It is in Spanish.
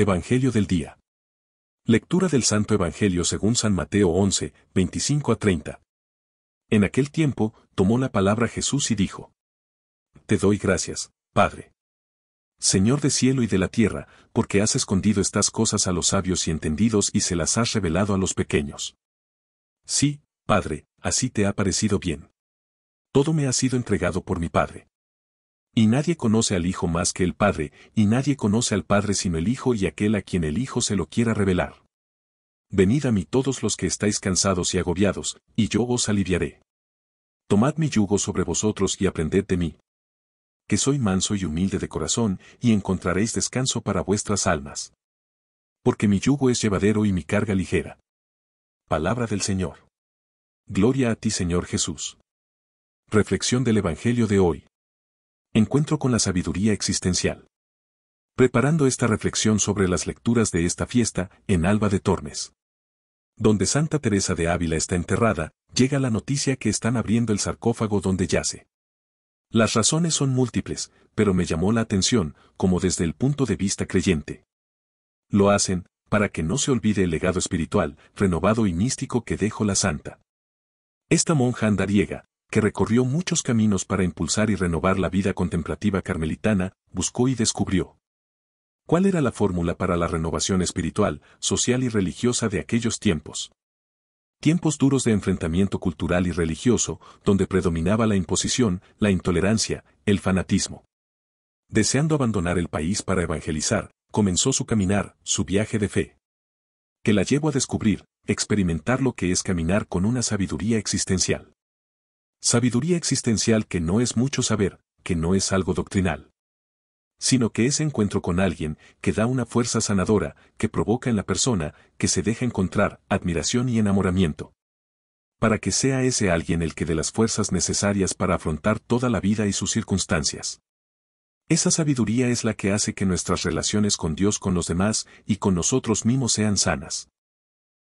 Evangelio del Día. Lectura del Santo Evangelio según San Mateo 11, 25 a 30. En aquel tiempo, tomó la palabra Jesús y dijo, Te doy gracias, Padre. Señor de cielo y de la tierra, porque has escondido estas cosas a los sabios y entendidos y se las has revelado a los pequeños. Sí, Padre, así te ha parecido bien. Todo me ha sido entregado por mi Padre y nadie conoce al Hijo más que el Padre, y nadie conoce al Padre sino el Hijo y aquel a quien el Hijo se lo quiera revelar. Venid a mí todos los que estáis cansados y agobiados, y yo os aliviaré. Tomad mi yugo sobre vosotros y aprended de mí. Que soy manso y humilde de corazón, y encontraréis descanso para vuestras almas. Porque mi yugo es llevadero y mi carga ligera. Palabra del Señor. Gloria a ti Señor Jesús. Reflexión del Evangelio de hoy. Encuentro con la sabiduría existencial. Preparando esta reflexión sobre las lecturas de esta fiesta en Alba de Tormes. Donde Santa Teresa de Ávila está enterrada, llega la noticia que están abriendo el sarcófago donde yace. Las razones son múltiples, pero me llamó la atención, como desde el punto de vista creyente. Lo hacen, para que no se olvide el legado espiritual, renovado y místico que dejó la santa. Esta monja andariega, que recorrió muchos caminos para impulsar y renovar la vida contemplativa carmelitana, buscó y descubrió. ¿Cuál era la fórmula para la renovación espiritual, social y religiosa de aquellos tiempos? Tiempos duros de enfrentamiento cultural y religioso, donde predominaba la imposición, la intolerancia, el fanatismo. Deseando abandonar el país para evangelizar, comenzó su caminar, su viaje de fe. Que la llevó a descubrir, experimentar lo que es caminar con una sabiduría existencial. Sabiduría existencial que no es mucho saber, que no es algo doctrinal. Sino que es encuentro con alguien que da una fuerza sanadora, que provoca en la persona, que se deja encontrar, admiración y enamoramiento. Para que sea ese alguien el que dé las fuerzas necesarias para afrontar toda la vida y sus circunstancias. Esa sabiduría es la que hace que nuestras relaciones con Dios, con los demás y con nosotros mismos sean sanas.